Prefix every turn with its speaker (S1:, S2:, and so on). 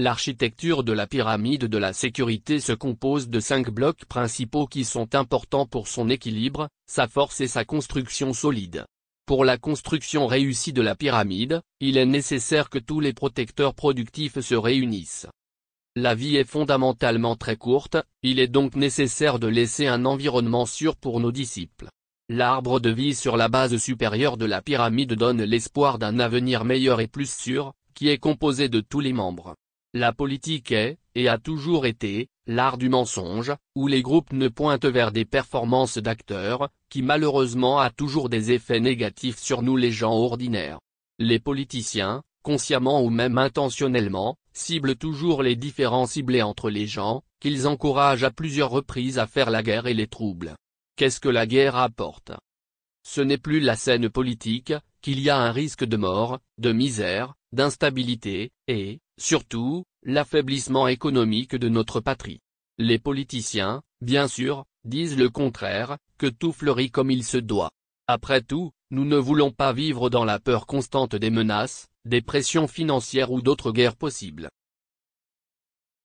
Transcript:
S1: L'architecture de la pyramide de la sécurité se compose de cinq blocs principaux qui sont importants pour son équilibre, sa force et sa construction solide. Pour la construction réussie de la pyramide, il est nécessaire que tous les protecteurs productifs se réunissent. La vie est fondamentalement très courte, il est donc nécessaire de laisser un environnement sûr pour nos disciples. L'arbre de vie sur la base supérieure de la pyramide donne l'espoir d'un avenir meilleur et plus sûr, qui est composé de tous les membres. La politique est, et a toujours été, l'art du mensonge, où les groupes ne pointent vers des performances d'acteurs, qui malheureusement a toujours des effets négatifs sur nous les gens ordinaires. Les politiciens, consciemment ou même intentionnellement, ciblent toujours les différents ciblés entre les gens, qu'ils encouragent à plusieurs reprises à faire la guerre et les troubles. Qu'est-ce que la guerre apporte Ce n'est plus la scène politique, qu'il y a un risque de mort, de misère, d'instabilité, et, surtout, l'affaiblissement économique de notre patrie. Les politiciens, bien sûr, disent le contraire, que tout fleurit comme il se doit. Après tout, nous ne voulons pas vivre dans la peur constante des menaces, des pressions financières ou d'autres guerres possibles.